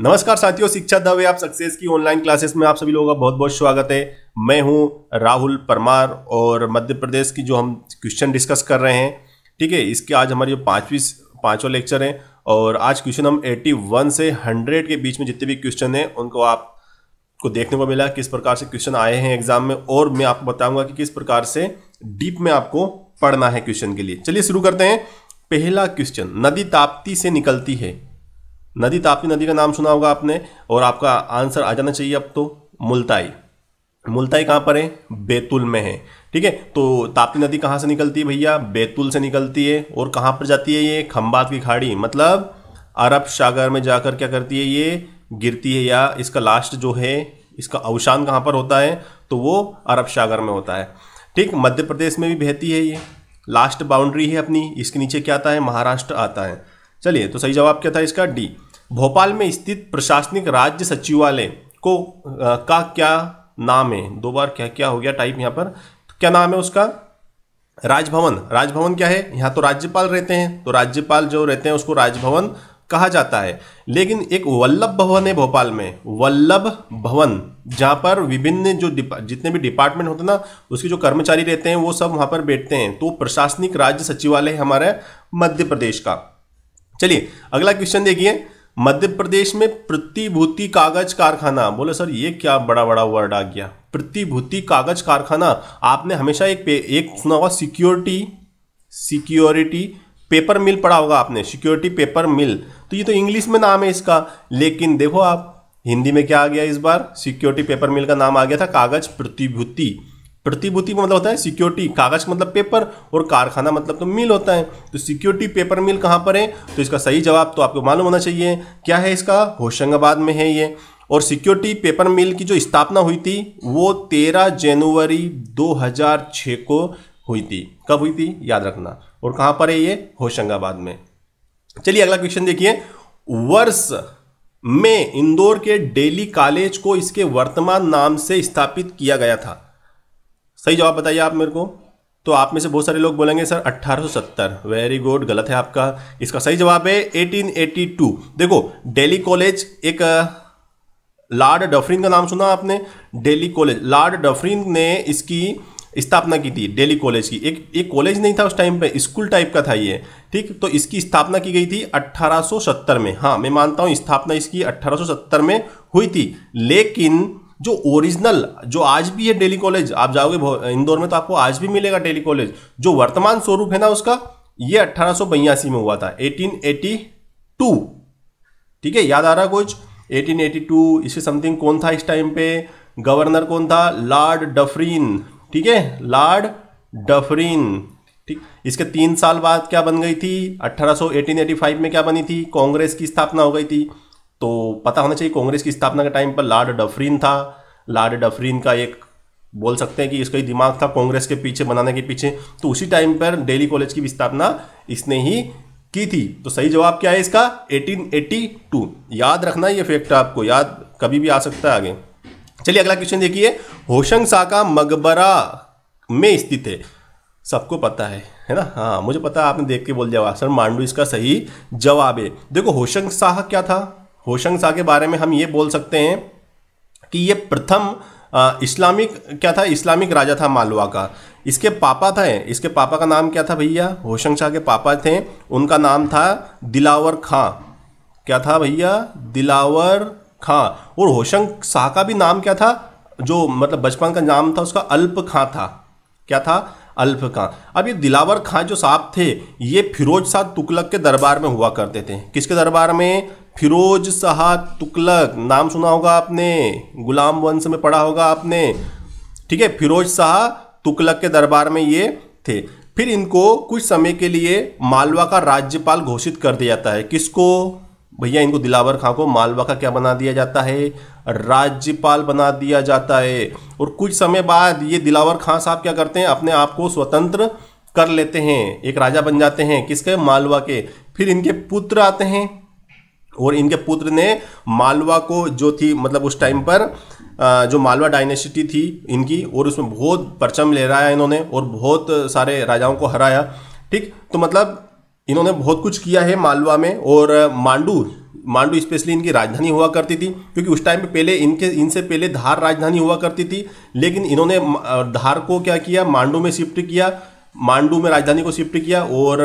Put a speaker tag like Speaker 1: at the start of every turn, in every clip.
Speaker 1: नमस्कार साथियों शिक्षा द वे आप सक्सेस की ऑनलाइन क्लासेस में आप सभी लोगों का बहुत बहुत स्वागत है मैं हूं राहुल परमार और मध्य प्रदेश की जो हम क्वेश्चन डिस्कस कर रहे हैं ठीक है इसके आज हमारी जो पांचवी पांचवा लेक्चर है और आज क्वेश्चन हम 81 से 100 के बीच में जितने भी क्वेश्चन हैं उनको आपको देखने को मिला किस प्रकार से क्वेश्चन आए हैं एग्जाम में और मैं आपको बताऊंगा कि किस प्रकार से डीप में आपको पढ़ना है क्वेश्चन के लिए चलिए शुरू करते हैं पहला क्वेश्चन नदी ताप्ती से निकलती है नदी ताप्ती नदी का नाम सुना होगा आपने और आपका आंसर आ जाना चाहिए अब तो मुल्ताई मुल्ताई कहाँ पर है बैतुल में है ठीक है तो ताप्ती नदी कहाँ से निकलती है भैया बैतुल से निकलती है और कहाँ पर जाती है ये खम्बात की खाड़ी मतलब अरब सागर में जाकर क्या करती है ये गिरती है या इसका लास्ट जो है इसका अवसान कहाँ पर होता है तो वो अरब सागर में होता है ठीक मध्य प्रदेश में भी बहती है ये लास्ट बाउंड्री है अपनी इसके नीचे क्या आता है महाराष्ट्र आता है चलिए तो सही जवाब क्या था इसका डी भोपाल में स्थित प्रशासनिक राज्य सचिवालय को आ, का क्या नाम है दो बार क्या क्या हो गया टाइप यहाँ पर तो क्या नाम है उसका राजभवन राजभवन क्या है यहाँ तो राज्यपाल रहते हैं तो राज्यपाल जो रहते हैं उसको राजभवन कहा जाता है लेकिन एक वल्लभ भवन है भोपाल में वल्लभ भवन जहाँ पर विभिन्न जो जितने भी डिपार्टमेंट होते हैं ना उसके जो कर्मचारी रहते हैं वो सब वहाँ पर बैठते हैं तो प्रशासनिक राज्य सचिवालय हमारे मध्य प्रदेश का चलिए अगला क्वेश्चन देखिए मध्य प्रदेश में प्रतिभूति कागज कारखाना बोले सर ये क्या बड़ा बड़ा वर्ड आ गया प्रतिभूति कागज कारखाना आपने हमेशा एक एक सुना होगा सिक्योरिटी सिक्योरिटी पेपर मिल पढ़ा होगा आपने सिक्योरिटी पेपर मिल तो ये तो इंग्लिश में नाम है इसका लेकिन देखो आप हिंदी में क्या आ गया इस बार सिक्योरिटी पेपर मिल का नाम आ गया था कागज प्रतिभूति प्रतिभूति मतलब होता है सिक्योरिटी कागज मतलब पेपर और कारखाना मतलब तो मिल होता है तो सिक्योरिटी पेपर मिल कहाँ पर है तो इसका सही जवाब तो आपको मालूम होना चाहिए क्या है इसका होशंगाबाद में है ये और सिक्योरिटी पेपर मिल की जो स्थापना हुई थी वो 13 जनवरी 2006 को हुई थी कब हुई थी याद रखना और कहाँ पर है ये होशंगाबाद में चलिए अगला क्वेश्चन देखिए वर्ष में इंदौर के डेली कॉलेज को इसके वर्तमान नाम से स्थापित किया गया था सही जवाब बताइए आप मेरे को तो आप में से बहुत सारे लोग बोलेंगे सर 1870 वेरी गुड गलत है आपका इसका सही जवाब है 1882 देखो डेली कॉलेज एक लॉर्ड डफरिन का नाम सुना आपने डेली कॉलेज लॉर्ड डफरिन ने इसकी स्थापना की थी डेली कॉलेज की एक एक कॉलेज नहीं था उस टाइम पे स्कूल टाइप का था ये ठीक तो इसकी स्थापना की गई थी 1870 में हाँ मैं मानता हूँ स्थापना इसकी 1870 में हुई थी लेकिन जो ओरिजिनल जो आज भी है डेली कॉलेज आप जाओगे इंदौर में तो आपको आज भी मिलेगा डेली कॉलेज जो वर्तमान स्वरूप है ना उसका ये अट्ठारह में हुआ था 1882 ठीक है याद आ रहा कुछ 1882 इसके समथिंग कौन था इस टाइम पे गवर्नर कौन था लॉर्ड डफरीन ठीक है लॉर्ड डफरीन ठीक इसके तीन साल बाद क्या बन गई थी अट्ठारह 1885 में क्या बनी थी कांग्रेस की स्थापना हो गई थी तो पता होना चाहिए कांग्रेस की स्थापना के टाइम पर लार्ड डफरीन था लार्ड डफरीन का एक बोल सकते हैं कि इसका ही दिमाग था कांग्रेस के पीछे बनाने के पीछे तो उसी टाइम पर डेली कॉलेज की स्थापना इसने ही की थी तो सही जवाब क्या है इसका 1882 याद रखना ये फैक्ट आपको याद कभी भी आ सकता है आगे चलिए अगला क्वेश्चन देखिए होशंग शाह का मकबरा में स्थित है सबको पता है है ना हाँ मुझे पता है आपने देख के बोल दिया सर मांडू इसका सही जवाब है देखो होशंग शाह क्या था होशंगसा के बारे में हम ये बोल सकते हैं कि ये प्रथम इस्लामिक क्या था इस्लामिक राजा था मालवा का इसके पापा था इसके पापा का नाम क्या था भैया होशंग शाह के पापा थे उनका नाम था दिलावर खां क्या था भैया दिलावर खां और होशंग शाह का भी नाम क्या था जो मतलब बचपन का नाम था उसका अल्प खां था क्या था अल्प खां अब ये दिलावर खां जो साहब थे ये फिरोज शाह तुगलक के दरबार में हुआ करते थे किसके दरबार में फिरोज शाह तुकलक नाम सुना होगा आपने गुलाम वंश में पढ़ा होगा आपने ठीक है फिरोज शाह तुकलक के दरबार में ये थे फिर इनको कुछ समय के लिए मालवा का राज्यपाल घोषित कर दिया जाता है किसको भैया इनको दिलावर खां को मालवा का क्या बना दिया जाता है राज्यपाल बना दिया जाता है और कुछ समय बाद ये दिलावर खां साहब क्या करते हैं अपने आप को स्वतंत्र कर लेते हैं एक राजा बन जाते हैं किसके मालवा के फिर इनके पुत्र आते हैं और इनके पुत्र ने मालवा को जो थी मतलब उस टाइम पर जो मालवा डायनेसिटी थी इनकी और उसमें बहुत परचम ले रहा है इन्होंने और बहुत सारे राजाओं को हराया ठीक तो मतलब इन्होंने बहुत कुछ किया है मालवा में और मांडू मांडू स्पेशली इनकी राजधानी हुआ करती थी क्योंकि उस टाइम पे पहले इनके इनसे पहले धार राजधानी हुआ करती थी लेकिन इन्होंने धार को क्या किया मांडू में शिफ्ट किया मांडू में राजधानी को शिफ्ट किया और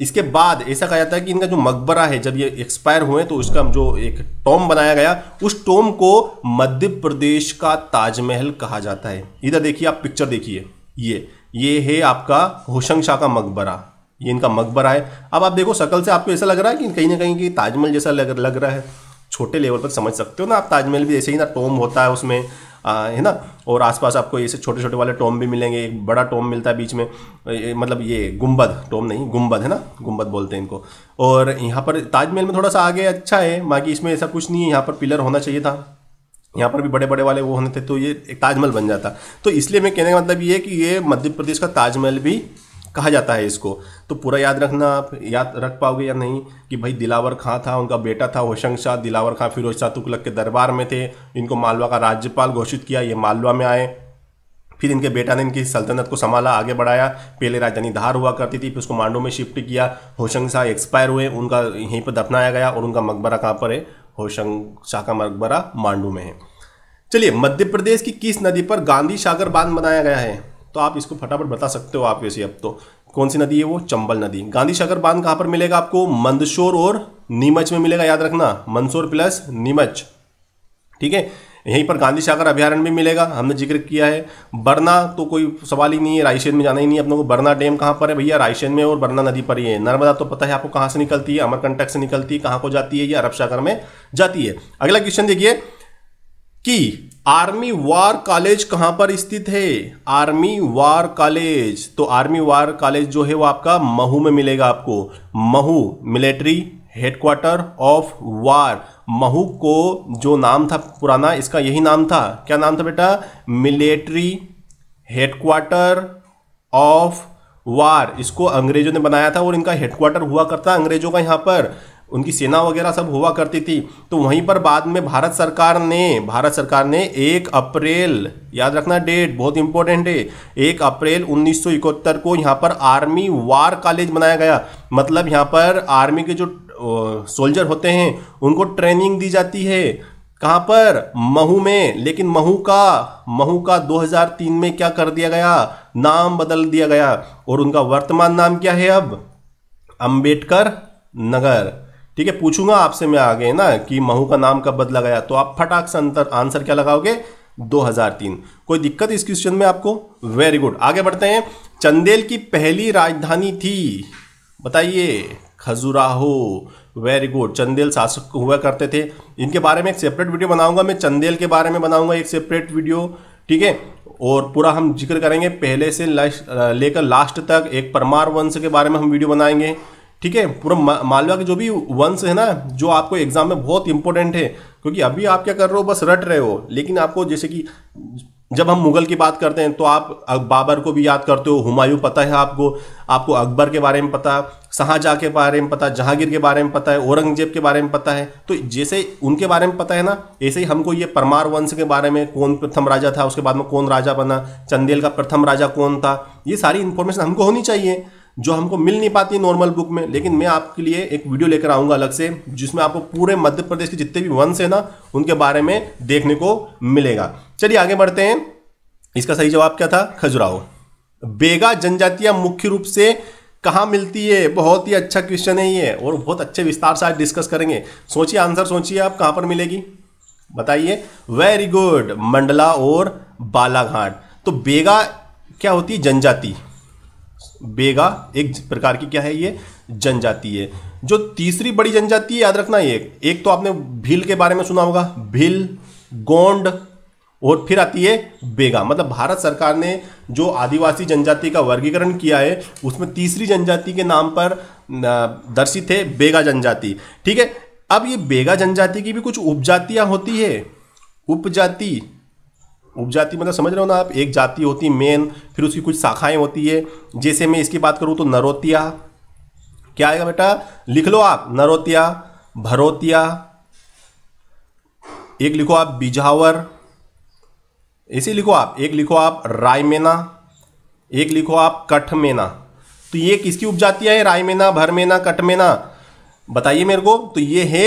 Speaker 1: इसके बाद ऐसा कहा जाता है कि इनका जो मकबरा है जब ये एक्सपायर हुए तो उसका जो एक टोम बनाया गया उस टोम को मध्य प्रदेश का ताजमहल कहा जाता है इधर देखिए आप पिक्चर देखिए ये ये है आपका होशंग शाह का मकबरा ये इनका मकबरा है अब आप देखो सकल से आपको ऐसा लग रहा है कि कहीं ना कहीं कि ताजमहल जैसा लग लग रहा है छोटे लेवल पर समझ सकते हो ना आप ताजमहल भी ऐसे ही ना टोम होता है उसमें है ना और आसपास आपको ऐसे छोटे छोटे वाले टोम भी मिलेंगे एक बड़ा टोम मिलता है बीच में मतलब ये गुम्बद टोम नहीं गुम्बद है ना गुम्बद बोलते हैं इनको और यहाँ पर ताजमहल में थोड़ा सा आगे अच्छा है बाकी इसमें ऐसा कुछ नहीं है यहाँ पर पिलर होना चाहिए था यहाँ पर भी बड़े बड़े वाले वो होने थे तो ये एक ताजमहल बन जाता तो इसलिए मैं कहने का मतलब ये है कि ये मध्य प्रदेश का ताजमहल भी कहा जाता है इसको तो पूरा याद रखना आप याद रख पाओगे या नहीं कि भाई दिलावर खां था उनका बेटा था होशंग शाह दिलावर खां फिरोज शाह तुगलक के दरबार में थे इनको मालवा का राज्यपाल घोषित किया ये मालवा में आए फिर इनके बेटा ने इनकी सल्तनत को संभाला आगे बढ़ाया पहले राजधानी धार हुआ करती थी फिर उसको मांडो में शिफ्ट किया होशंग शाह एक्सपायर हुए उनका यहीं पर दफनाया गया और उनका मकबरा कहाँ पर है होशंग शाह का मकबरा मांडू में है चलिए मध्य प्रदेश की किस नदी पर गांधी सागर बांध बनाया गया है तो आप इसको फटाफट बता सकते हो आप वैसे अब तो कौन सी नदी है वो चंबल नदी गांधी सागर बांध कहां पर मिलेगा आपको मंदसौर और नीमच में मिलेगा याद रखना मंदसौर प्लस नीमच ठीक है यहीं पर गांधी सागर अभ्यारण्य भी मिलेगा हमने जिक्र किया है बरना तो कोई सवाल ही नहीं है रायसेन में जाना ही नहीं है अपने को बरना डैम कहाँ पर है भैया रायसेन में और बरना नदी पर ही है नर्मदा तो पता है आपको कहाँ से निकलती है अमरकंटक से निकलती है कहाँ को जाती है या अरब सागर में जाती है अगला क्वेश्चन देखिए कि आर्मी वार कॉलेज कहां पर स्थित है आर्मी वार कॉलेज तो आर्मी वार कॉलेज जो है वो आपका महू में मिलेगा आपको Mhow military headquarter of war Mhow को जो नाम था पुराना इसका यही नाम था क्या नाम था बेटा मिलिट्री हेडक्वार्टर ऑफ वार इसको अंग्रेजों ने बनाया था और इनका हेडक्वार्टर हुआ करता अंग्रेजों का यहां पर उनकी सेना वगैरह सब हुआ करती थी तो वहीं पर बाद में भारत सरकार ने भारत सरकार ने एक अप्रैल याद रखना डेट बहुत इंपॉर्टेंट है एक अप्रैल उन्नीस को यहाँ पर आर्मी वार कॉलेज बनाया गया मतलब यहाँ पर आर्मी के जो सोल्जर होते हैं उनको ट्रेनिंग दी जाती है कहाँ पर महू में लेकिन महू का महू का 2003 में क्या कर दिया गया नाम बदल दिया गया और उनका वर्तमान नाम क्या है अब अंबेडकर नगर ठीक है पूछूंगा आपसे मैं आगे ना कि महू का नाम कब बदला गया तो आप फटाक से अंतर आंसर क्या लगाओगे 2003 कोई दिक्कत इस क्वेश्चन में आपको वेरी गुड आगे बढ़ते हैं चंदेल की पहली राजधानी थी बताइए खजुराहो वेरी गुड चंदेल शासक हुआ करते थे इनके बारे में एक सेपरेट वीडियो बनाऊंगा मैं चंदेल के बारे में बनाऊंगा एक सेपरेट वीडियो ठीक है और पूरा हम जिक्र करेंगे पहले से लेकर लास्ट तक एक परमार वंश के बारे में हम वीडियो बनाएंगे ठीक है पूरा मालवा के जो भी वंश है ना जो आपको एग्जाम में बहुत इंपॉर्टेंट है क्योंकि अभी आप क्या कर रहे हो बस रट रहे हो लेकिन आपको जैसे कि जब हम मुगल की बात करते हैं तो आप बाबर को भी याद करते हो हुमायूं पता है आपको आपको अकबर के बारे में पता शाहजहाँ के बारे में पता जहांगीर के बारे में पता है औरंगजेब के बारे में पता है तो जैसे उनके बारे में पता है ना ऐसे ही हमको ये परमार वंश के बारे में कौन प्रथम राजा था उसके बाद में कौन राजा बना चंदेल का प्रथम राजा कौन था ये सारी इन्फॉर्मेशन हमको होनी चाहिए जो हमको मिल नहीं पाती नॉर्मल बुक में लेकिन मैं आपके लिए एक वीडियो लेकर आऊँगा अलग से जिसमें आपको पूरे मध्य प्रदेश के जितने भी वंश है ना उनके बारे में देखने को मिलेगा चलिए आगे बढ़ते हैं इसका सही जवाब क्या था खजुराहो बेगा जनजातियां मुख्य रूप से कहाँ मिलती है बहुत ही अच्छा क्वेश्चन है ये और बहुत अच्छे विस्तार से आज डिस्कस करेंगे सोचिए आंसर सोचिए आप कहाँ पर मिलेगी बताइए वेरी गुड मंडला और बालाघाट तो बेगा क्या होती है जनजाति बेगा एक प्रकार की क्या है ये जनजाति है जो तीसरी बड़ी जनजाति याद रखना ये एक तो आपने भील के बारे में सुना होगा भील गोंड और फिर आती है बेगा मतलब भारत सरकार ने जो आदिवासी जनजाति का वर्गीकरण किया है उसमें तीसरी जनजाति के नाम पर दर्शित है बेगा जनजाति ठीक है अब ये बेगा जनजाति की भी कुछ उपजातियां होती है उपजाति उपजाति मतलब समझ रहे हो ना आप एक जाति होती है मेन फिर उसकी कुछ शाखाएं होती है जैसे मैं इसकी बात करूं तो नरोतिया क्या आएगा बेटा लिख लो आप नरोतिया भरोतिया एक लिखो आप बिझावर ऐसे लिखो आप एक लिखो आप रायमेना एक लिखो आप कठमेना तो ये किसकी उपजातियां है रायमेना भरमेना कठमेना बताइए मेरे को तो ये है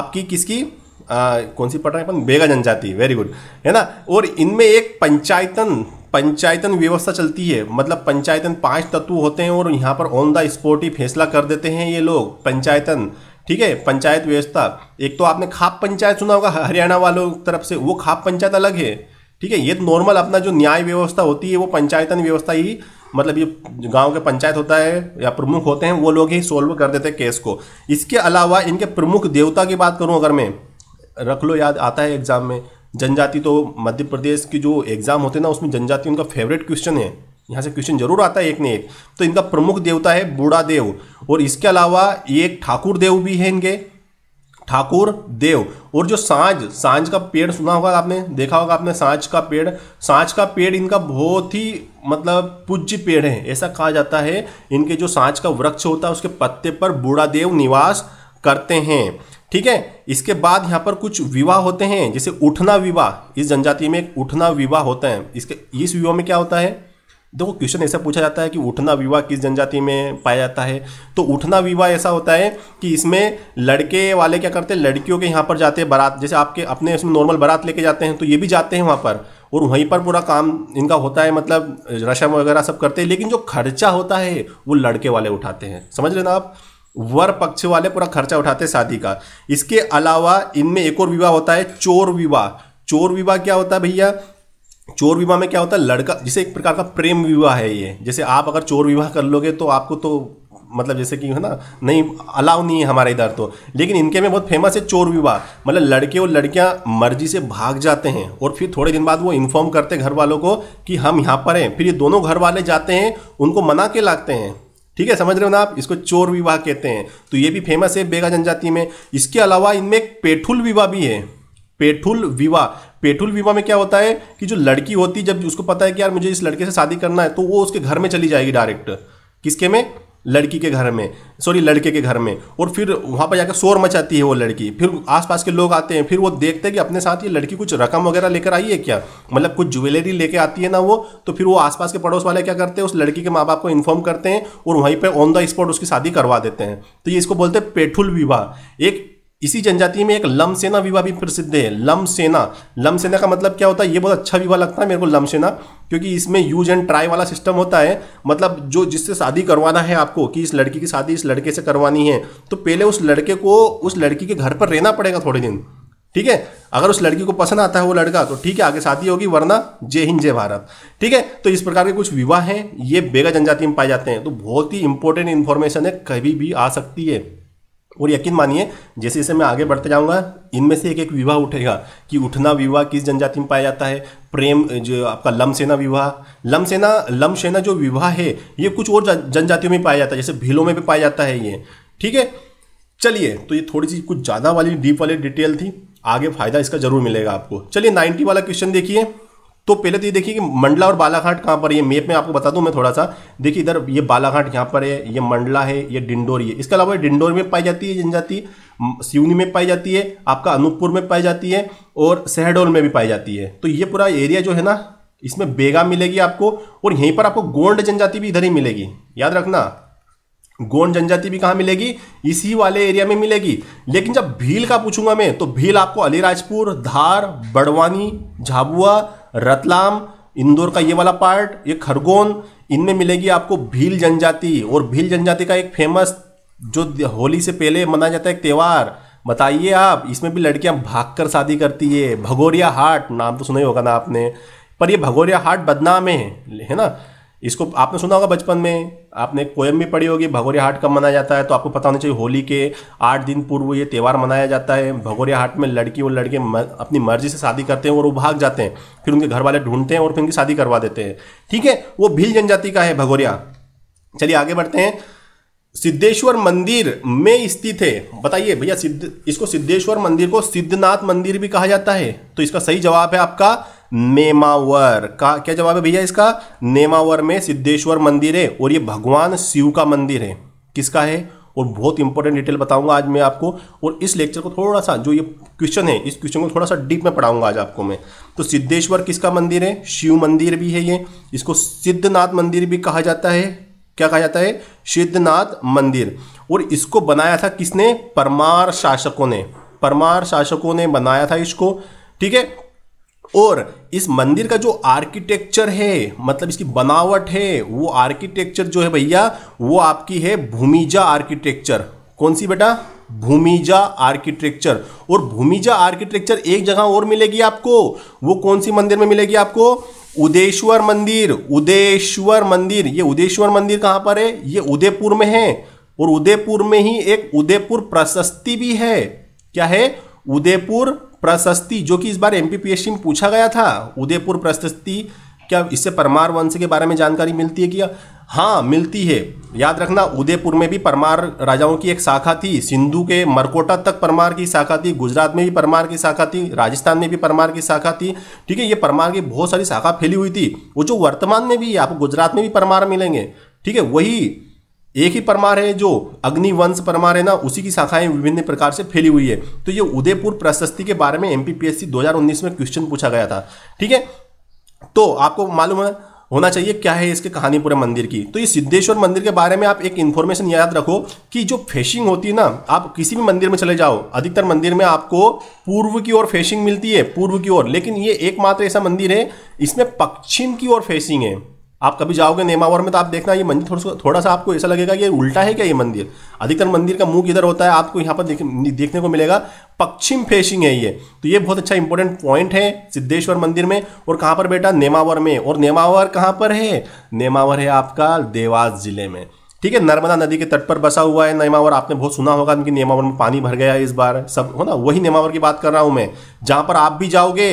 Speaker 1: आपकी किसकी आ, कौन सी पढ़ रहे हैं अपन बेगा जनजाति वेरी गुड है ना और इनमें एक पंचायतन पंचायतन व्यवस्था चलती है मतलब पंचायतन पांच तत्व होते हैं और यहाँ पर ऑन द स्पॉट ही फैसला कर देते हैं ये लोग पंचायतन ठीक है पंचायत व्यवस्था एक तो आपने खाप पंचायत सुना होगा हरियाणा वालों की तरफ से वो खाप पंचायत अलग है ठीक है ये नॉर्मल तो अपना जो न्याय व्यवस्था होती है वो पंचायतन व्यवस्था ही मतलब ये गांव के पंचायत होता है या प्रमुख होते हैं वो लोग ही सोल्व कर देते हैं केस को इसके अलावा इनके प्रमुख देवता की बात करूं अगर मैं रख लो याद आता है एग्ज़ाम में जनजाति तो मध्य प्रदेश की जो एग्ज़ाम होते हैं ना उसमें जनजाति उनका फेवरेट क्वेश्चन है यहाँ से क्वेश्चन जरूर आता है एक ने एक तो इनका प्रमुख देवता है बूढ़ा देव और इसके अलावा एक ठाकुर देव भी है इनके ठाकुर देव और जो सांझ सांझ का पेड़ सुना होगा आपने देखा होगा आपने सांझ का पेड़ सांझ का पेड़ इनका बहुत ही मतलब पूज्य पेड़ है ऐसा कहा जाता है इनके जो सांझ का वृक्ष होता है उसके पत्ते पर बूढ़ा देव निवास करते हैं ठीक है इसके बाद यहाँ पर कुछ विवाह होते हैं जैसे उठना विवाह इस जनजाति में एक उठना विवाह होता है इसके इस विवाह में क्या होता है देखो क्वेश्चन ऐसा पूछा जाता है कि उठना विवाह किस जनजाति में पाया जाता है तो उठना विवाह ऐसा होता है कि इसमें लड़के वाले क्या करते हैं लड़कियों के यहाँ पर जाते हैं बारात जैसे आपके अपने इसमें नॉर्मल बारात लेके जाते हैं तो ये भी जाते हैं वहाँ पर और वहीं पर पूरा काम इनका होता है मतलब रशम वगैरह सब करते हैं लेकिन जो खर्चा होता है वो लड़के वाले उठाते हैं समझ लेना आप वर पक्ष वाले पूरा खर्चा उठाते शादी का इसके अलावा इनमें एक और विवाह होता है चोर विवाह चोर विवाह क्या होता है भैया चोर विवाह में क्या होता है लड़का जैसे एक प्रकार का प्रेम विवाह है ये जैसे आप अगर चोर विवाह कर लोगे तो आपको तो मतलब जैसे कि है ना नहीं अलाउ नहीं है हमारे इधर तो लेकिन इनके में बहुत फेमस है चोर विवाह मतलब लड़के और लड़कियां मर्जी से भाग जाते हैं और फिर थोड़े दिन बाद वो इन्फॉर्म करते घर वालों को कि हम यहाँ पर हैं फिर ये दोनों घर वाले जाते हैं उनको मना के लागते हैं ठीक है समझ रहे हो ना आप इसको चोर विवाह कहते हैं तो ये भी फेमस है बेगा जनजाति में इसके अलावा इनमें एक पेठुल विवाह भी है पेठुल विवाह पेठुल विवाह में क्या होता है कि जो लड़की होती है जब उसको पता है कि यार मुझे इस लड़के से शादी करना है तो वो उसके घर में चली जाएगी डायरेक्ट किसके में लड़की के घर में सॉरी लड़के के घर में और फिर वहाँ पर जाकर शोर मचाती है वो लड़की फिर आसपास के लोग आते हैं फिर वो देखते हैं कि अपने साथ ये लड़की कुछ रकम वगैरह लेकर आई है क्या मतलब कुछ ज्वेलरी लेके आती है ना वो तो फिर वो आसपास के पड़ोस वाले क्या करते हैं उस लड़की के माँ बाप को इन्फॉर्म करते हैं और वहीं पर ऑन द स्पॉट उसकी शादी करवा देते हैं तो ये इसको बोलते हैं पेठुल विवाह एक इसी जनजाति में एक लमसेना विवाह भी प्रसिद्ध है लमसेना लमसेना का मतलब क्या होता है ये बहुत अच्छा विवाह लगता है मेरे को लमसेना क्योंकि इसमें यूज एंड ट्राई वाला सिस्टम होता है मतलब जो जिससे शादी करवाना है आपको कि इस लड़की की शादी इस लड़के से करवानी है तो पहले उस लड़के को उस लड़की के घर पर रहना पड़ेगा थोड़े दिन ठीक है अगर उस लड़की को पसंद आता है वो लड़का तो ठीक है आगे शादी होगी वरना जय हिंद जय भारत ठीक है तो इस प्रकार के कुछ विवाह हैं ये बेगा जनजाति में पाए जाते हैं तो बहुत ही इंपॉर्टेंट इन्फॉर्मेशन है कभी भी आ सकती है और यकीन मानिए जैसे जैसे मैं आगे बढ़ते जाऊंगा इनमें से एक एक विवाह उठेगा कि उठना विवाह किस जनजाति में पाया जाता है प्रेम जो आपका लमसेना विवाह लमसेना लमसेना जो विवाह है ये कुछ और जनजातियों में पाया जाता है जैसे भीलों में भी पाया जाता है ये ठीक है चलिए तो ये थोड़ी सी कुछ ज़्यादा वाली डीप वाली डिटेल थी आगे फायदा इसका जरूर मिलेगा आपको चलिए नाइन्टी वाला क्वेश्चन देखिए तो पहले तो ये देखिए कि मंडला और बालाघाट कहाँ पर ये मैप में आपको बता दूं मैं थोड़ा सा देखिए इधर ये बालाघाट यहाँ पर है ये मंडला है ये डिंडोरी है इसके अलावा डिंडोर में पाई जाती है जनजाति सिवनी में पाई जाती है आपका अनूपपुर में पाई जाती है और शहडोल में भी पाई जाती है तो ये पूरा एरिया जो है ना इसमें बेगा मिलेगी आपको और यहीं पर आपको गोंड जनजाति भी इधर ही मिलेगी याद रखना गोंड जनजाति भी कहाँ मिलेगी इसी वाले एरिया में मिलेगी लेकिन जब भील का पूछूंगा मैं तो भील आपको अलीराजपुर धार बड़वानी झाबुआ रतलाम इंदौर का ये वाला पार्ट ये खरगोन इनमें मिलेगी आपको भील जनजाति और भील जनजाति का एक फेमस जो होली से पहले मनाया जाता है एक त्यौहार बताइए आप इसमें भी लड़कियां कर शादी करती है भगोरिया हाट नाम तो सुना ही होगा ना आपने पर ये भगोरिया हाट बदनाम है है ना इसको आपने सुना होगा बचपन में आपने कोयम पोएम भी पढ़ी होगी भगोरिया हाट कब मनाया जाता है तो आपको पता होना चाहिए होली के आठ दिन पूर्व ये त्यौहार मनाया जाता है भगोरिया हाट में लड़की और लड़के अपनी मर्जी से शादी करते हैं और वो भाग जाते हैं फिर उनके घर वाले ढूंढते हैं और फिर उनकी शादी करवा देते हैं ठीक है वो भील जनजाति का है भगोरिया चलिए आगे बढ़ते हैं सिद्धेश्वर मंदिर में स्थित है बताइए भैया सिद्ध इसको सिद्धेश्वर मंदिर को सिद्धनाथ मंदिर भी कहा जाता है तो इसका सही जवाब है आपका नेमावर का क्या जवाब है भैया इसका नेमावर में सिद्धेश्वर मंदिर है और ये भगवान शिव का मंदिर है किसका है और बहुत इंपॉर्टेंट डिटेल बताऊंगा आज मैं आपको और इस लेक्चर को थोड़ा सा जो ये क्वेश्चन है इस क्वेश्चन को थोड़ा सा डीप में पढ़ाऊंगा आज आपको मैं तो सिद्धेश्वर किसका मंदिर है शिव मंदिर भी है ये इसको सिद्धनाथ मंदिर भी कहा जाता है क्या कहा जाता है सिद्धनाथ मंदिर और इसको बनाया था किसने परमार शासकों ने परमार शासकों ने बनाया था इसको ठीक है और इस मंदिर का जो आर्किटेक्चर है मतलब इसकी बनावट है वो आर्किटेक्चर जो है भैया वो आपकी है भूमिजा आर्किटेक्चर कौन सी बेटा भूमिजा आर्किटेक्चर और भूमिजा आर्किटेक्चर एक जगह और मिलेगी आपको वो कौन सी मंदिर में मिलेगी आपको उदेश्वर मंदिर उदेश्वर मंदिर ये उदेश्वर मंदिर कहाँ पर है ये उदयपुर में है और उदयपुर में ही एक उदयपुर प्रशस्ति भी है क्या है उदयपुर प्रशस्ति जो कि इस बार एम में पूछा गया था उदयपुर प्रशस्ति क्या इससे परमार वंश के बारे में जानकारी मिलती है क्या हाँ मिलती है याद रखना उदयपुर में भी परमार राजाओं की एक शाखा थी सिंधु के मरकोटा तक परमार की शाखा थी गुजरात में भी परमार की शाखा थी राजस्थान में भी परमार की शाखा थी ठीक है ये परमार की बहुत सारी शाखा फैली हुई थी वो जो वर्तमान में भी आपको गुजरात में भी परमार मिलेंगे ठीक है वही एक ही परमार है जो अग्निवंश परमार है ना उसी की शाखाएं विभिन्न प्रकार से फैली हुई है तो ये उदयपुर प्रशस्ति के बारे में एमपीपीएससी 2019 में क्वेश्चन पूछा गया था ठीक है तो आपको मालूम है होना चाहिए क्या है इसके पूरे मंदिर की तो ये सिद्धेश्वर मंदिर के बारे में आप एक इन्फॉर्मेशन याद रखो कि जो फेशिंग होती है ना आप किसी भी मंदिर में चले जाओ अधिकतर मंदिर में आपको पूर्व की ओर फेशिंग मिलती है पूर्व की ओर लेकिन ये एकमात्र ऐसा मंदिर है इसमें पश्चिम की ओर फेशिंग है आप कभी जाओगे नेमावर में तो आप देखना ये मंदिर थोड़ा सा थोड़ा सा आपको ऐसा लगेगा ये उल्टा है क्या ये मंदिर अधिकतर मंदिर का मुंह किधर होता है आपको यहाँ पर देख, देखने को मिलेगा पश्चिम फेसिंग है ये तो ये बहुत अच्छा इंपॉर्टेंट पॉइंट है सिद्धेश्वर मंदिर में और कहाँ पर बेटा नेमावर में और नेमावर कहाँ पर है नेमावर है आपका देवास जिले में ठीक है नर्मदा नदी के तट पर बसा हुआ है नेमावर आपने बहुत सुना होगा कि नेमावर में पानी भर गया है इस बार सब हो ना वही नेमावर की बात कर रहा हूँ मैं जहाँ पर आप भी जाओगे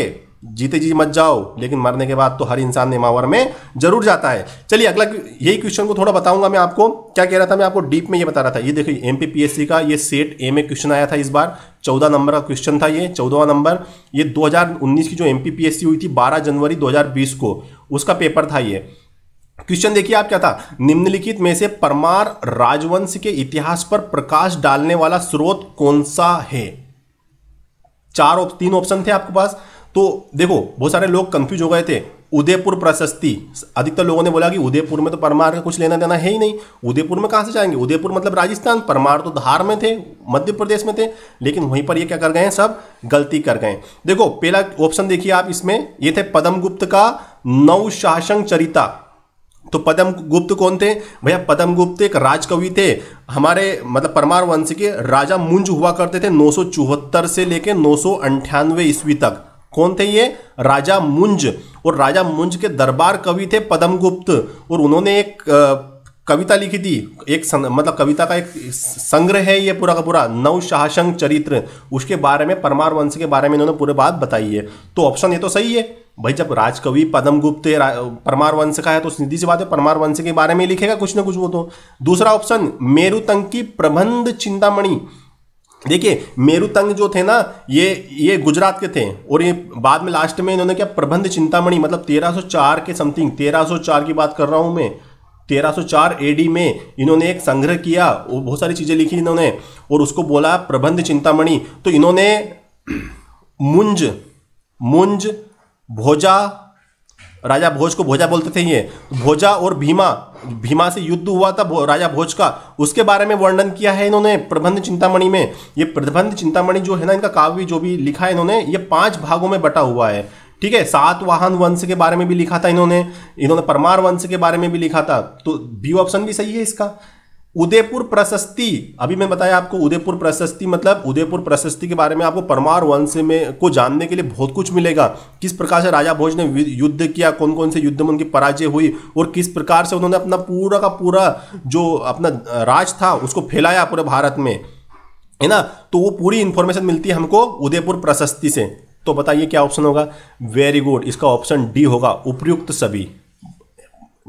Speaker 1: जीते जी मत जाओ लेकिन मरने के बाद तो हर इंसान नेमावर में जरूर जाता है चलिए अगला यही क्वेश्चन को थोड़ा बताऊंगा मैं आपको क्या कह रहा था मैं आपको डीप में ये बता रहा था ये देखिए एम का ये सेट ए में क्वेश्चन आया था इस बार चौदह नंबर का क्वेश्चन था ये चौदहवा नंबर ये 2019 की जो एम हुई थी बारह जनवरी दो को उसका पेपर था ये क्वेश्चन देखिए आप क्या था निम्नलिखित में से परमार राजवंश के इतिहास पर प्रकाश डालने वाला स्रोत कौन सा है चार तीन ऑप्शन थे आपके पास तो देखो बहुत सारे लोग कंफ्यूज हो गए थे उदयपुर प्रशस्ति अधिकतर लोगों ने बोला कि उदयपुर में तो परमार का कुछ लेना देना है ही नहीं उदयपुर में कहाँ से जाएंगे उदयपुर मतलब राजस्थान परमार तो धार में थे मध्य प्रदेश में थे लेकिन वहीं पर ये क्या कर गए हैं सब गलती कर गए देखो पहला ऑप्शन देखिए आप इसमें ये थे गुप्त का नवशासन शासन चरिता तो पदम गुप्त कौन थे भैया पदम गुप्त एक राजकवि थे हमारे मतलब परमार वंश के राजा मुंज हुआ करते थे नौ से लेकर नौ ईस्वी तक कौन थे ये राजा मुंज और राजा मुंज के दरबार कवि थे पदमगुप्त और उन्होंने एक कविता लिखी थी एक मतलब कविता का एक संग्रह है ये पूरा का पूरा नव शाहशंग चरित्र उसके बारे में परमार वंश के बारे में इन्होंने पूरे बात बताई है तो ऑप्शन ये तो सही है भाई जब राजकवि पदमगुप्त परमार वंश का है तो सीधी सी बात है परमार वंश के बारे में लिखेगा कुछ ना कुछ वो तो दूसरा ऑप्शन मेरुतंकी प्रबंध चिंतामणि देखिए मेरुतंग जो थे ना ये ये गुजरात के थे और ये बाद में लास्ट में इन्होंने क्या प्रबंध चिंतामणि मतलब 1304 के समथिंग 1304 की बात कर रहा हूँ मैं 1304 एडी में इन्होंने एक संग्रह किया और बहुत सारी चीज़ें लिखी इन्होंने और उसको बोला प्रबंध चिंतामणि तो इन्होंने मुंज मुंज भोजा राजा भोज को भोजा बोलते थे ये भोजा और भीमा भीमा से युद्ध हुआ था भो, राजा भोज का उसके बारे में वर्णन किया है इन्होंने प्रबंध चिंतामणि में ये प्रबंध चिंतामणि जो है ना इनका काव्य जो भी लिखा है इन्होंने ये पांच भागों में बटा हुआ है ठीक है सात वाहन वंश के बारे में भी लिखा था इन्होंने इन्होंने परमार वंश के बारे में भी लिखा था तो बी ऑप्शन भी सही है इसका उदयपुर प्रशस्ति अभी मैं बताया आपको उदयपुर प्रशस्ति मतलब उदयपुर प्रशस्ति के बारे में आपको परमार वंश में को जानने के लिए बहुत कुछ मिलेगा किस प्रकार से राजा भोज ने युद्ध किया कौन कौन से युद्ध में उनकी पराजय हुई और किस प्रकार से उन्होंने अपना पूरा का पूरा जो अपना राज था उसको फैलाया पूरे भारत में है ना तो वो पूरी इन्फॉर्मेशन मिलती है हमको उदयपुर प्रशस्ति से तो बताइए क्या ऑप्शन होगा वेरी गुड इसका ऑप्शन डी होगा उपयुक्त सभी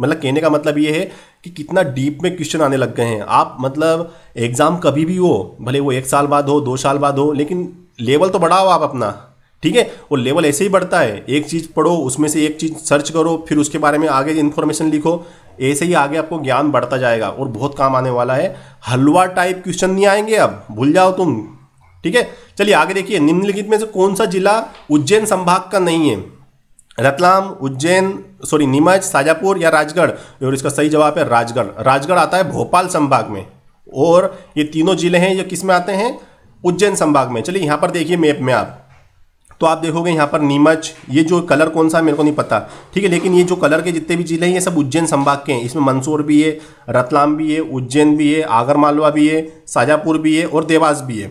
Speaker 1: मतलब कहने का मतलब ये है कि कितना डीप में क्वेश्चन आने लग गए हैं आप मतलब एग्ज़ाम कभी भी हो भले वो एक साल बाद हो दो साल बाद हो लेकिन लेवल तो बढ़ाओ आप अपना ठीक है और लेवल ऐसे ही बढ़ता है एक चीज़ पढ़ो उसमें से एक चीज़ सर्च करो फिर उसके बारे में आगे इन्फॉर्मेशन लिखो ऐसे ही आगे आपको ज्ञान बढ़ता जाएगा और बहुत काम आने वाला है हलवा टाइप क्वेश्चन नहीं आएंगे अब भूल जाओ तुम ठीक है चलिए आगे देखिए निम्नलिखित में से कौन सा जिला उज्जैन संभाग का नहीं है रतलाम उज्जैन सॉरी नीमच साजापुर या राजगढ़ और इसका सही जवाब है राजगढ़ राजगढ़ आता है भोपाल संभाग में और ये तीनों जिले हैं ये किस में आते हैं उज्जैन संभाग में चलिए यहाँ पर देखिए मैप में आप तो आप देखोगे यहाँ पर नीमच ये जो कलर कौन सा है मेरे को नहीं पता ठीक है लेकिन ये जो कलर के जितने भी जिले हैं ये सब उज्जैन संभाग के हैं इसमें मंदसौर भी है रतलाम भी है उज्जैन भी है आगर मालवा भी है शाजापुर भी है और देवास भी है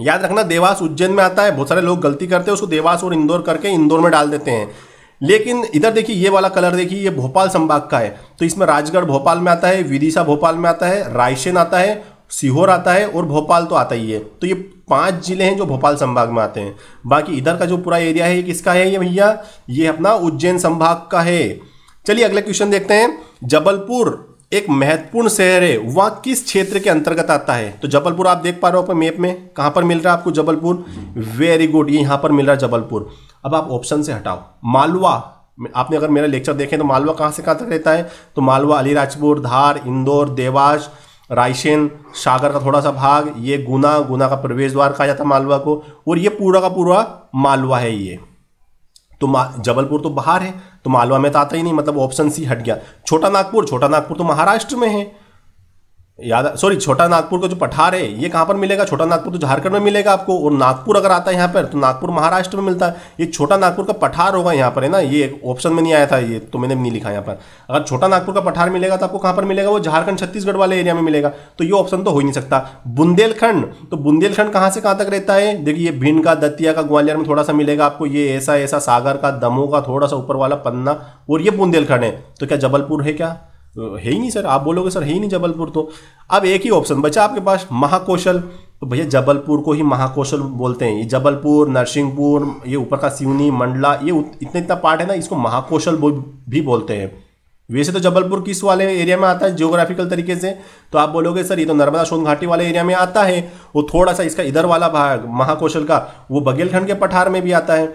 Speaker 1: याद रखना देवास उज्जैन में आता है बहुत सारे लोग गलती करते हैं उसको देवास और इंदौर करके इंदौर में डाल देते हैं लेकिन इधर देखिए ये वाला कलर देखिए ये भोपाल संभाग का है तो इसमें राजगढ़ भोपाल में आता है विदिशा भोपाल में आता है रायसेन आता है सीहोर आता है और भोपाल तो आता ही है तो ये पांच जिले हैं जो भोपाल संभाग में आते हैं बाकी इधर का जो पूरा एरिया है ये किसका है ये भैया ये अपना उज्जैन संभाग का है चलिए अगले क्वेश्चन देखते हैं जबलपुर एक महत्वपूर्ण शहर है वह किस क्षेत्र के अंतर्गत आता है तो जबलपुर आप देख पा रहे हो अपने मैप में कहाँ पर मिल रहा है आपको जबलपुर वेरी गुड ये यहाँ पर मिल रहा है जबलपुर अब आप ऑप्शन से हटाओ मालवा आपने अगर मेरा लेक्चर देखें तो मालवा कहाँ से कहाँ तक रहता है तो मालवा अलीराजपुर धार इंदौर देवास रायसेन सागर का थोड़ा सा भाग ये गुना गुना का प्रवेश द्वार कहा जाता है मालवा को और ये पूरा का पूरा मालवा है ये तो जबलपुर तो बाहर है तो मालवा में तो आता ही नहीं मतलब ऑप्शन सी हट गया छोटा नागपुर छोटा नागपुर तो महाराष्ट्र में है याद सॉरी छोटा नागपुर का जो पठार है ये कहाँ पर मिलेगा छोटा नागपुर तो झारखंड में मिलेगा आपको और नागपुर अगर आता है यहाँ पर तो नागपुर महाराष्ट्र में मिलता है ये छोटा नागपुर का पठार होगा यहाँ पर है ना ये एक ऑप्शन में नहीं आया था ये तो मैंने नहीं लिखा यहाँ पर अगर छोटा नागपुर का पठार मिलेगा तो आपको कहाँ पर मिलेगा वो झारखंड छत्तीसगढ़ वाले एरिया में मिलेगा तो ये ऑप्शन तो हो ही नहीं सकता बुंदेलखंड तो बुंदेलखंड कहाँ से कहाँ तक रहता है देखिए ये भिंड का दतिया का ग्वालियर में थोड़ा सा मिलेगा आपको ये ऐसा ऐसा सागर का दमो का थोड़ा सा ऊपर वाला पन्ना और ये बुंदेलखंड है तो क्या जबलपुर है क्या तो है ही नहीं सर आप बोलोगे सर है ही नहीं जबलपुर तो अब एक ही ऑप्शन बचा आपके पास महाकौशल तो भैया जबलपुर को ही महाकौशल बोलते हैं ये जबलपुर नरसिंहपुर ये ऊपर का सिवनी मंडला ये इतना इतना पार्ट है ना इसको महाकौशल भी बोलते हैं वैसे तो जबलपुर किस वाले एरिया में आता है जियोग्राफिकल तरीके से तो आप बोलोगे सर ये तो नर्मदा सोन घाटी वाले एरिया में आता है वो थोड़ा सा इसका इधर वाला भाग महाकौशल का वो बघेलखंड के पठार में भी आता है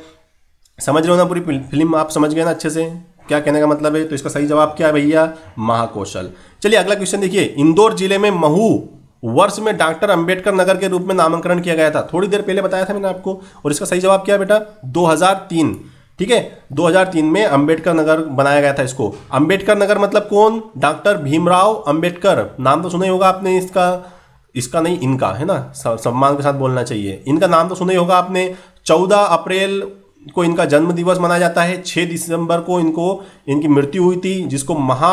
Speaker 1: समझ रहे हो ना पूरी फिल्म आप समझ गए ना अच्छे से क्या कहने का मतलब है तो इसका सही जवाब क्या है भैया महाकौशल चलिए अगला क्वेश्चन देखिए इंदौर जिले में महू वर्ष में डॉक्टर अंबेडकर नगर के रूप में नामांकन किया गया था थोड़ी देर पहले बताया था मैंने आपको और इसका सही जवाब क्या है बेटा 2003 ठीक है 2003 में अंबेडकर नगर बनाया गया था इसको अंबेडकर नगर मतलब कौन डॉक्टर भीमराव अंबेडकर नाम तो सुना ही होगा आपने इसका इसका नहीं इनका है ना सम्मान के साथ बोलना चाहिए इनका नाम तो सुना ही होगा आपने चौदह अप्रैल को इनका जन्म दिवस मनाया जाता है 6 दिसंबर को इनको इनकी मृत्यु हुई थी जिसको महा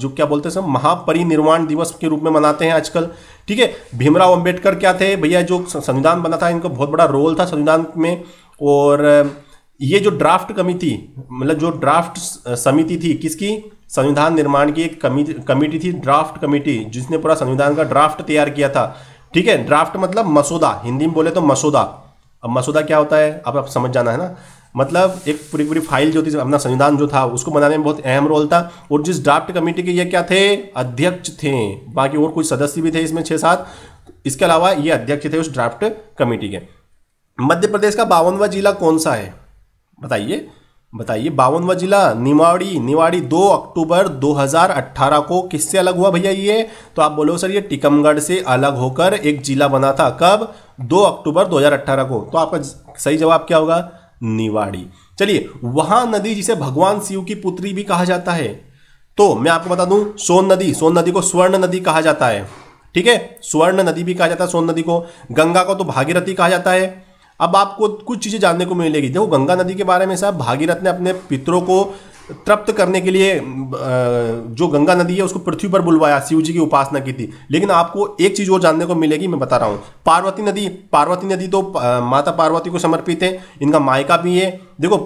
Speaker 1: जो क्या बोलते हैं सब महापरिनिर्वाण दिवस के रूप में मनाते हैं आजकल ठीक है भीमराव अंबेडकर क्या थे भैया जो संविधान बना था इनका बहुत बड़ा रोल था संविधान में और ये जो ड्राफ्ट कमिटी मतलब जो ड्राफ्ट समिति थी किसकी संविधान निर्माण की एक कमी कमिटी थी ड्राफ्ट कमिटी जिसने पूरा संविधान का ड्राफ्ट तैयार किया था ठीक है ड्राफ्ट मतलब मसौदा हिंदी में बोले तो मसौदा अब मसौदा क्या होता है अब आप समझ जाना है ना मतलब एक पूरी पूरी फाइल जो थी अपना संविधान जो था उसको बनाने में बहुत अहम रोल था और जिस ड्राफ्ट कमेटी के ये क्या थे अध्यक्ष थे बाकी और कुछ सदस्य भी थे इसमें छः सात इसके अलावा ये अध्यक्ष थे उस ड्राफ्ट कमेटी के मध्य प्रदेश का बावनवा जिला कौन सा है बताइए बताइए बावनवा जिला निवाड़ी निवाड़ी 2 अक्टूबर 2018 को किससे अलग हुआ भैया ये तो आप बोलो सर ये टीकमगढ़ से अलग होकर एक जिला बना था कब दो अक्टूबर 2018 को तो आपका सही जवाब क्या होगा निवाड़ी चलिए वहां नदी जिसे भगवान शिव की पुत्री भी कहा जाता है तो मैं आपको बता दूं सोन नदी सोन नदी को स्वर्ण नदी कहा जाता है ठीक है स्वर्ण नदी भी कहा जाता है सोन नदी को गंगा को तो भागीरथी कहा जाता है अब आपको कुछ चीज़ें जानने को मिलेगी देखो गंगा नदी के बारे में साहब भागीरथ ने अपने पितरों को तृप्त करने के लिए जो गंगा नदी है उसको पृथ्वी पर बुलवाया शिव जी की उपासना की थी लेकिन आपको एक चीज़ और जानने को मिलेगी मैं बता रहा हूँ पार्वती नदी पार्वती नदी तो माता पार्वती को समर्पित है इनका मायका भी है देखो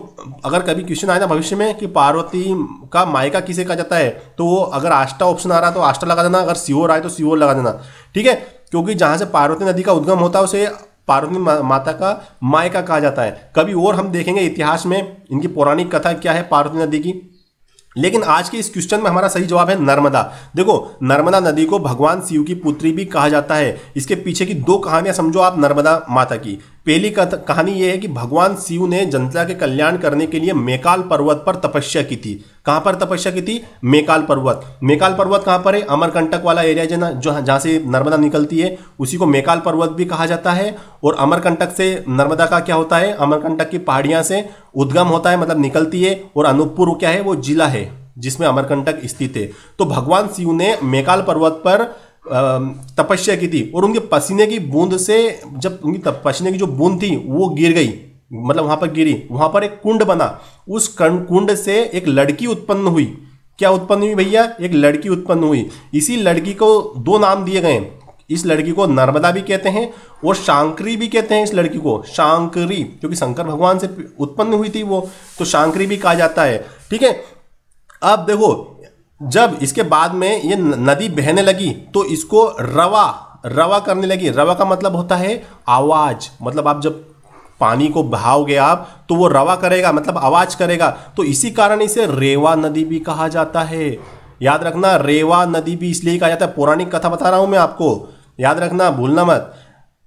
Speaker 1: अगर कभी क्वेश्चन आए ना भविष्य में कि पार्वती का मायका किसे कहा जाता है तो वो अगर आष्टा ऑप्शन आ रहा है तो आष्टा लगा देना अगर सीओर आए तो सीओर लगा देना ठीक है क्योंकि जहाँ से पार्वती नदी का उद्गम होता है उसे पार्वती माता का मायका कहा जाता है कभी और हम देखेंगे इतिहास में इनकी पौराणिक कथा क्या है पार्वती नदी की लेकिन आज के इस क्वेश्चन में हमारा सही जवाब है नर्मदा देखो नर्मदा नदी को भगवान शिव की पुत्री भी कहा जाता है इसके पीछे की दो कहानियां समझो आप नर्मदा माता की पहली कहानी यह है कि भगवान शिव ने जनता के कल्याण करने के लिए मेकाल पर्वत पर तपस्या की थी कहां पर तपस्या की थी मेकाल पर्वत मेकाल पर्वत कहां पर है अमरकंटक वाला एरिया जो जहां से नर्मदा निकलती है उसी को मेकाल पर्वत भी कहा जाता है और अमरकंटक से नर्मदा का क्या होता है अमरकंटक की पहाड़ियां से उद्गम होता है मतलब निकलती है और अनूपपुर क्या है वो जिला है जिसमें अमरकंटक स्थित है तो भगवान शिव ने मेकाल पर्वत पर तपस्या की थी और उनके पसीने की बूंद से जब उनकी पसीने की जो बूंद थी वो गिर गई मतलब वहां पर गिरी वहां पर एक कुंड बना उस कुंड से एक लड़की उत्पन्न हुई क्या उत्पन्न हुई भैया एक लड़की उत्पन्न हुई इसी लड़की को दो नाम दिए गए इस लड़की को नर्मदा भी कहते हैं और शांकरी भी कहते हैं इस लड़की को शांकरी क्योंकि शंकर भगवान से उत्पन्न हुई थी वो तो शांकरी भी कहा जाता है ठीक है अब देखो जब इसके बाद में ये नदी बहने लगी तो इसको रवा रवा करने लगी रवा का मतलब होता है आवाज मतलब आप जब पानी को बहाओगे आप तो वो रवा करेगा मतलब आवाज करेगा तो इसी कारण इसे रेवा नदी भी कहा जाता है याद रखना रेवा नदी भी इसलिए कहा जाता है पौराणिक कथा बता रहा हूं मैं आपको याद रखना भूलना मत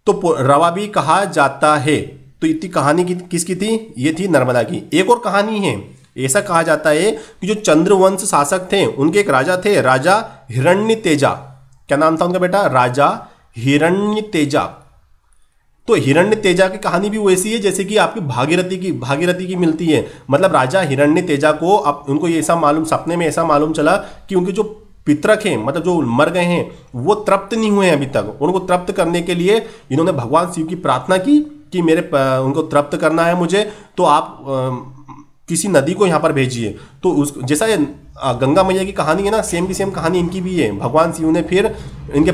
Speaker 1: तो रवा भी कहा जाता है तो इतनी कहानी किसकी थी ये थी नर्मदा की एक और कहानी है ऐसा कहा जाता है कि जो चंद्रवंश शासक थे उनके एक राजा थे राजा हिरण्य तेजा क्या नाम था उनका बेटा राजा हिरण्य तेजा तो हिरण्य तेजा की कहानी भी वैसी है जैसे कि आपकी भागीरथी की भागीरथी की मिलती है मतलब राजा हिरण्य तेजा को अब उनको ऐसा मालूम सपने में ऐसा मालूम चला कि उनके जो पितरक हैं मतलब जो मर गए हैं वो तृप्त नहीं हुए हैं अभी तक उनको तृप्त करने के लिए इन्होंने भगवान शिव की प्रार्थना की कि मेरे उनको तृप्त करना है मुझे तो आप किसी नदी को यहाँ पर भेजिए तो उस जैसा ये गंगा मैया की कहानी है ना सेम टू सेम कहानी इनकी भी है भगवान शिव ने फिर इनके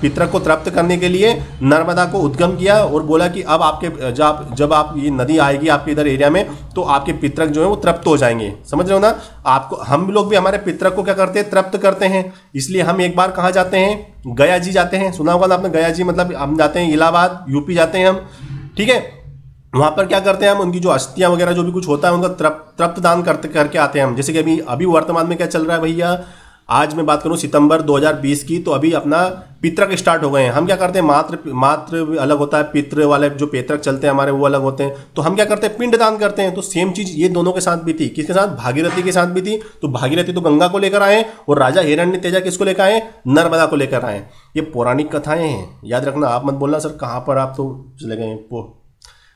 Speaker 1: पितरक को तृप्त करने के लिए नर्मदा को उद्गम किया और बोला कि अब आपके जब जब आप ये नदी आएगी आपके इधर एरिया में तो आपके पितरक जो है वो तृप्त हो जाएंगे समझ रहे हो ना आपको हम लोग भी हमारे पितरक को क्या करते हैं तृप्त करते हैं इसलिए हम एक बार कहाँ जाते हैं गया जी जाते हैं सुना होगा ना आपने गया जी मतलब हम जाते हैं इलाहाबाद यूपी जाते हैं हम ठीक है वहाँ पर क्या करते हैं हम उनकी जो अस्थियाँ वगैरह जो भी कुछ होता है उनका तृप तृप्त दान करते करके आते हैं हम जैसे कि अभी अभी वर्तमान में क्या चल रहा है भैया आज मैं बात करूँ सितंबर 2020 की तो अभी अपना पितृक स्टार्ट हो गए हैं हम क्या करते हैं मात्र मात्र अलग होता है पितृ वाले जो पेतरक चलते हैं हमारे वो अलग होते हैं तो हम क्या करते हैं पिंड दान करते हैं तो सेम चीज ये दोनों के साथ भी थी किसके साथ भागीरथी के साथ भी थी तो भागीरथी तो गंगा को लेकर आए और राजा हिरण्य तेजा किसको लेकर आए नर्मदा को लेकर आए ये पौराणिक कथाएं हैं याद रखना आप मत बोलना सर कहाँ पर आप तो चले गए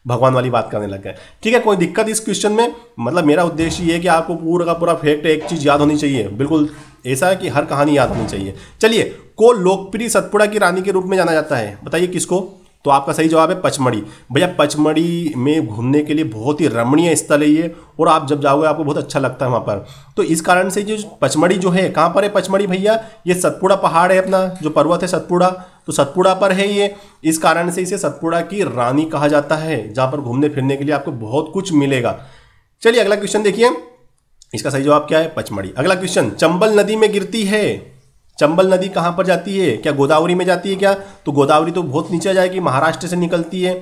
Speaker 1: भगवान वाली बात करने लग गए ठीक है कोई दिक्कत इस क्वेश्चन में मतलब मेरा उद्देश्य ये है कि आपको पूरा का पूरा फैक्ट एक चीज़ याद होनी चाहिए बिल्कुल ऐसा है कि हर कहानी याद होनी चाहिए चलिए को लोकप्रिय सतपुड़ा की रानी के रूप में जाना जाता है बताइए किसको तो आपका सही जवाब है पचमढ़ी भैया पचमढ़ी में घूमने के लिए बहुत ही रमणीय स्थल है ये और आप जब जाओगे आपको बहुत अच्छा लगता है वहाँ पर तो इस कारण से जो पचमढ़ी जो है कहाँ पर है पचमढ़ी भैया ये सतपुड़ा पहाड़ है अपना जो पर्वत है सतपुड़ा तो सतपुड़ा पर है ये इस कारण से इसे सतपुड़ा की रानी कहा जाता है जहां पर घूमने फिरने के लिए आपको बहुत कुछ मिलेगा चलिए अगला क्वेश्चन देखिए इसका सही जवाब क्या है पचमढ़ी अगला क्वेश्चन चंबल नदी में गिरती है चंबल नदी कहां पर जाती है क्या गोदावरी में जाती है क्या तो गोदावरी तो बहुत नीचे जाएगी महाराष्ट्र से निकलती है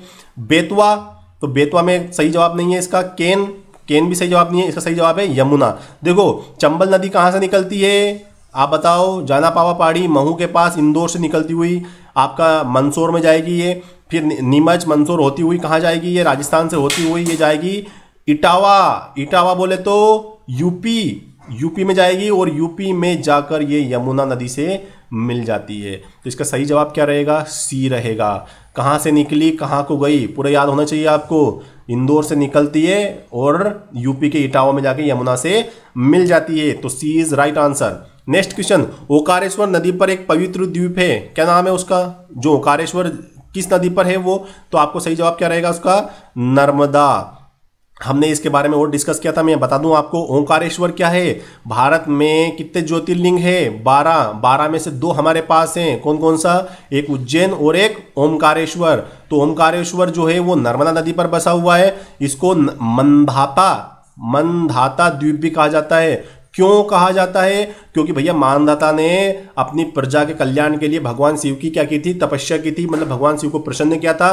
Speaker 1: बेतवा तो बेतवा में सही जवाब नहीं है इसका केन केन भी सही जवाब नहीं है इसका सही जवाब है यमुना देखो चंबल नदी कहां से निकलती है आप बताओ जाना पावा पहाड़ी महू के पास इंदौर से निकलती हुई आपका मंदसौर में जाएगी ये फिर नीमच मंदसौर होती हुई कहाँ जाएगी ये राजस्थान से होती हुई ये जाएगी इटावा इटावा बोले तो यूपी यूपी में जाएगी और यूपी में जाकर ये यमुना नदी से मिल जाती है तो इसका सही जवाब क्या रहेगा सी रहेगा कहाँ से निकली कहाँ को गई पूरा याद होना चाहिए आपको इंदौर से निकलती है और यूपी के इटावा में जाके यमुना से मिल जाती है तो C is right answer next question Omkareshwar नदी पर एक पवित्र द्वीप है क्या नाम है उसका जो ओकारेश्वर किस नदी पर है वो तो आपको सही जवाब क्या रहेगा उसका नर्मदा हमने इसके बारे में और डिस्कस किया था मैं बता दूं आपको ओंकारेश्वर क्या है भारत में कितने ज्योतिर्लिंग है बारह बारह में से दो हमारे पास हैं कौन कौन सा एक उज्जैन और एक ओमकारेश्वर तो ओंकारेश्वर जो है वो नर्मदा नदी पर बसा हुआ है इसको मंदाता मंदाता द्वीप भी कहा जाता है क्यों कहा जाता है क्योंकि भैया मानदाता ने अपनी प्रजा के कल्याण के लिए भगवान शिव की क्या की थी तपस्या की थी मतलब भगवान शिव को प्रसन्न किया था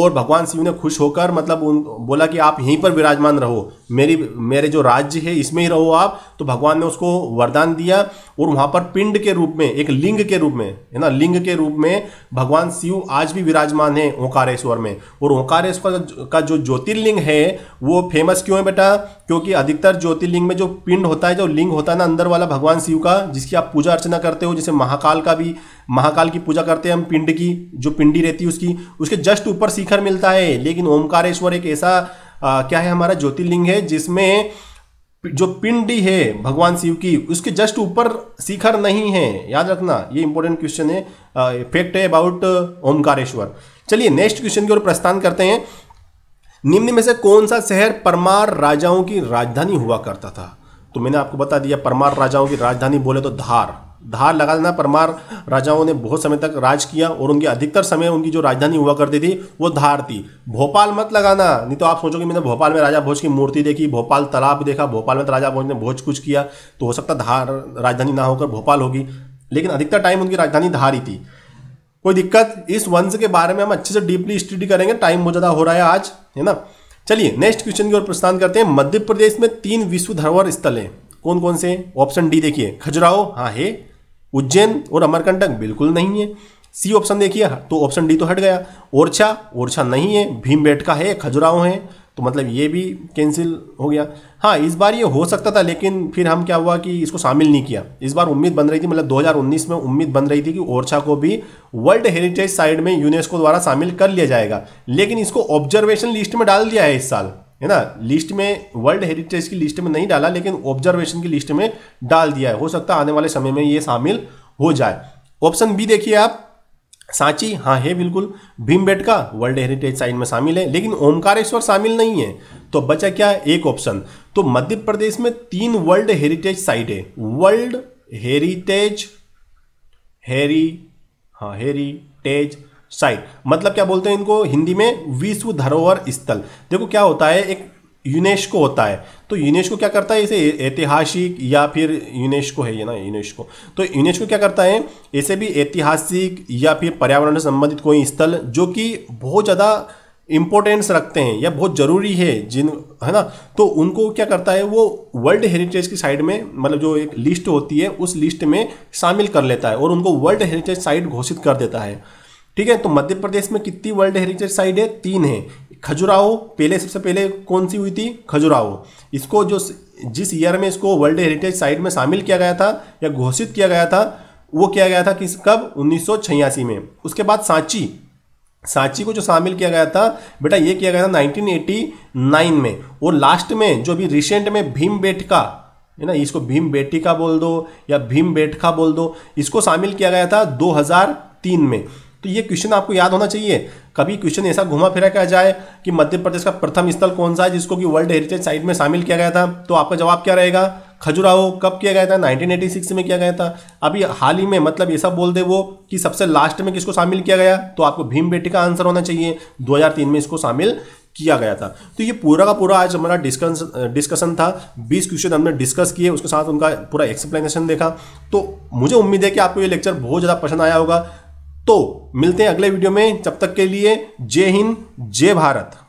Speaker 1: और भगवान शिव ने खुश होकर मतलब उन बोला कि आप यहीं पर विराजमान रहो मेरी मेरे जो राज्य है इसमें ही रहो आप तो भगवान ने उसको वरदान दिया और वहाँ पर पिंड के रूप में एक लिंग के रूप में है ना लिंग के रूप में भगवान शिव आज भी विराजमान है ओंकारेश्वर में और ओंकारेश्वर का जो ज्योतिर्लिंग है वो फेमस क्यों है बेटा क्योंकि अधिकतर ज्योतिर्लिंग में जो पिंड होता है जो लिंग होता है ना अंदर वाला भगवान शिव का जिसकी आप पूजा अर्चना करते हो जैसे महाकाल का भी महाकाल की पूजा करते हैं हम पिंड की जो पिंडी रहती है उसकी उसके जस्ट ऊपर शिखर मिलता है लेकिन ओमकारेश्वर एक ऐसा क्या है हमारा ज्योतिर्लिंग है जिसमें जो पिंडी है भगवान शिव की उसके जस्ट ऊपर शिखर नहीं है याद रखना ये इंपॉर्टेंट क्वेश्चन है फैक्ट है अबाउट ओमकारेश्वर चलिए नेक्स्ट क्वेश्चन की ओर प्रस्थान करते हैं निम्न में से कौन सा शहर परमार राजाओं की राजधानी हुआ करता था तो मैंने आपको बता दिया परमार राजाओं की राजधानी बोले तो धार धार लगा देना परमार राजाओं ने बहुत समय तक राज किया और उनकी अधिकतर समय उनकी जो राजधानी हुआ करती थी वो धार थी भोपाल मत लगाना नहीं तो आप सोचोगे मैंने भोपाल में राजा भोज की मूर्ति देखी भोपाल तालाब देखा भोपाल में तो राजा भोज ने भोज कुछ किया तो हो सकता धार राजधानी ना होकर भोपाल होगी लेकिन अधिकतर टाइम उनकी राजधानी धार ही थी कोई दिक्कत इस वंश के बारे में हम अच्छे से डीपली स्टडी करेंगे टाइम बहुत ज़्यादा हो रहा है आज है ना चलिए नेक्स्ट क्वेश्चन की ओर प्रस्थान करते हैं मध्य प्रदेश में तीन विश्व धरोहर स्थल हैं कौन कौन से ऑप्शन डी देखिए खजुराहो हाँ है उज्जैन और अमरकंटक बिल्कुल नहीं है सी ऑप्शन देखिए तो ऑप्शन डी तो हट गया ओरछा ओरछा नहीं है भीमबेटका है खजुराहो है तो मतलब ये भी कैंसिल हो गया हाँ इस बार ये हो सकता था लेकिन फिर हम क्या हुआ कि इसको शामिल नहीं किया इस बार उम्मीद बन रही थी मतलब 2019 में उम्मीद बन रही थी कि ओरछा को भी वर्ल्ड हेरिटेज साइड में यूनेस्को द्वारा शामिल कर लिया जाएगा लेकिन इसको ऑब्जर्वेशन लिस्ट में डाल दिया है इस साल है ना लिस्ट में वर्ल्ड हेरिटेज की लिस्ट में नहीं डाला लेकिन ऑब्जर्वेशन की लिस्ट में डाल दिया है हो सकता आने वाले समय में ये शामिल हो जाए ऑप्शन बी देखिए आप सांची हाँ है बिल्कुल भीम का वर्ल्ड हेरिटेज साइन में शामिल है लेकिन ओमकारेश्वर शामिल नहीं है तो बचा क्या एक ऑप्शन तो मध्य प्रदेश में तीन वर्ल्ड हेरिटेज साइट है वर्ल्ड हेरिटेज हेरी हाँ हेरिटेज साइट मतलब क्या बोलते हैं इनको हिंदी में विश्व धरोहर स्थल देखो क्या होता है एक यूनेस्को होता है तो यूनेस्को क्या करता है इसे ऐतिहासिक या फिर यूनेस्को है ये ना यूनेस्को तो यूनेस्को क्या करता है ऐसे भी ऐतिहासिक या फिर पर्यावरण से संबंधित कोई स्थल जो कि बहुत ज़्यादा इम्पोर्टेंस रखते हैं या बहुत ज़रूरी है जिन है ना तो उनको क्या करता है वो वर्ल्ड हेरिटेज की साइड में मतलब जो एक लिस्ट होती है उस लिस्ट में शामिल कर लेता है और उनको वर्ल्ड हेरिटेज साइट घोषित कर देता है ठीक है तो मध्य प्रदेश में कितनी वर्ल्ड हेरिटेज साइट है तीन है खजुराहो पहले सबसे पहले कौन सी हुई थी खजुराहो इसको जो जिस ईयर में इसको वर्ल्ड हेरिटेज साइट में शामिल किया गया था या घोषित किया गया था वो किया गया था किस कब उन्नीस में उसके बाद सांची सांची को जो शामिल किया गया था बेटा ये किया गया था 1989 में और लास्ट में जो अभी रिसेंट में भीम बेटका है ना इसको भीम बेटिका बोल दो या भीम बेटखा बोल दो इसको शामिल किया गया था 2003 में तो ये क्वेश्चन आपको याद होना चाहिए कभी क्वेश्चन ऐसा घुमा फिरा किया जाए कि मध्य प्रदेश का प्रथम स्थल कौन सा है जिसको कि वर्ल्ड हेरिटेज साइट में शामिल किया गया था तो आपका जवाब क्या रहेगा खजुराहो कब किया गया था 1986 में किया गया था अभी हाल ही में मतलब ये सब बोल दे वो कि सबसे लास्ट में किसको शामिल किया गया तो आपको भीम बेटी का आंसर होना चाहिए 2003 में इसको शामिल किया गया था तो ये पूरा का पूरा आज हमारा डिस्कस डिस्कशन था 20 क्वेश्चन हमने डिस्कस किए उसके साथ उनका पूरा एक्सप्लेनेशन देखा तो मुझे उम्मीद है कि आपको ये लेक्चर बहुत ज़्यादा पसंद आया होगा तो मिलते हैं अगले वीडियो में जब तक के लिए जय हिंद जय भारत